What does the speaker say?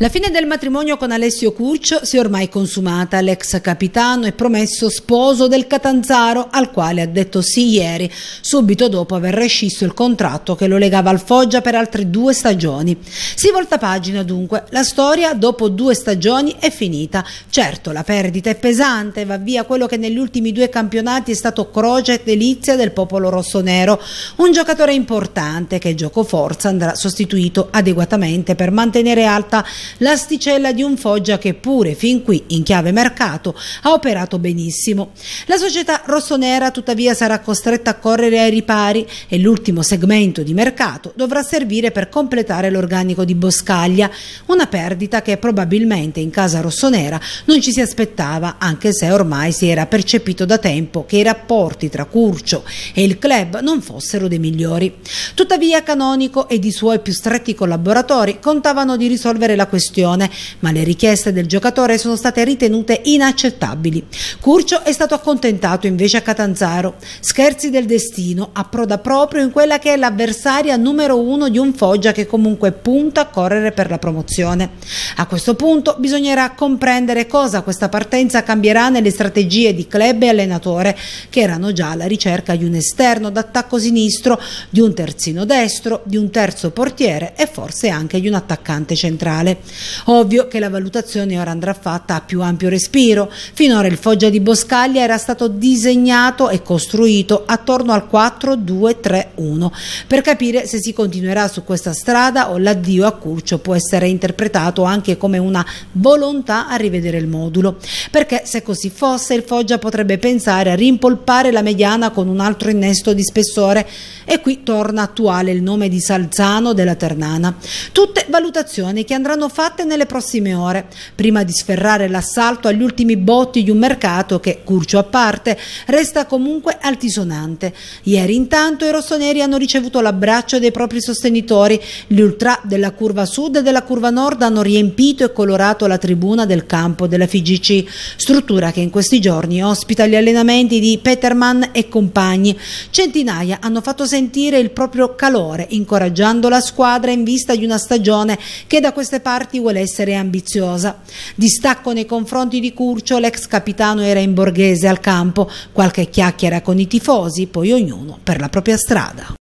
La fine del matrimonio con Alessio Curcio si è ormai consumata. L'ex capitano è promesso sposo del Catanzaro, al quale ha detto sì ieri, subito dopo aver rescisso il contratto che lo legava al Foggia per altre due stagioni. Si volta pagina dunque. La storia dopo due stagioni è finita. Certo, la perdita è pesante, va via quello che negli ultimi due campionati è stato croce e delizia del popolo rossonero. Un giocatore importante che gioco forza andrà sostituito adeguatamente per mantenere alta l'asticella di un Foggia che pure fin qui in chiave mercato ha operato benissimo. La società rossonera tuttavia sarà costretta a correre ai ripari e l'ultimo segmento di mercato dovrà servire per completare l'organico di Boscaglia, una perdita che probabilmente in casa rossonera non ci si aspettava anche se ormai si era percepito da tempo che i rapporti tra Curcio e il club non fossero dei migliori. Tuttavia Canonico ed i suoi più stretti collaboratori contavano di risolvere la questione questione, ma le richieste del giocatore sono state ritenute inaccettabili. Curcio è stato accontentato invece a Catanzaro. Scherzi del destino approda proprio in quella che è l'avversaria numero uno di un Foggia che comunque punta a correre per la promozione. A questo punto bisognerà comprendere cosa questa partenza cambierà nelle strategie di club e allenatore che erano già alla ricerca di un esterno d'attacco sinistro, di un terzino destro, di un terzo portiere e forse anche di un attaccante centrale. Ovvio che la valutazione ora andrà fatta a più ampio respiro. Finora il Foggia di Boscaglia era stato disegnato e costruito attorno al 4-2-3-1 per capire se si continuerà su questa strada o l'addio a Curcio può essere interpretato anche come una volontà a rivedere il modulo. Perché se così fosse il Foggia potrebbe pensare a rimpolpare la mediana con un altro innesto di spessore e qui torna attuale il nome di Salzano della Ternana. Tutte valutazioni che andranno fatte fatte nelle prossime ore, prima di sferrare l'assalto agli ultimi botti di un mercato che, curcio a parte, resta comunque altisonante. Ieri intanto i rossoneri hanno ricevuto l'abbraccio dei propri sostenitori, gli ultra della curva sud e della curva nord hanno riempito e colorato la tribuna del campo della FIGC, struttura che in questi giorni ospita gli allenamenti di Peterman e compagni. Centinaia hanno fatto sentire il proprio calore, incoraggiando la squadra in vista di una stagione che da queste parti parti vuole essere ambiziosa. Distacco nei confronti di Curcio, l'ex capitano era in borghese al campo, qualche chiacchiera con i tifosi, poi ognuno per la propria strada.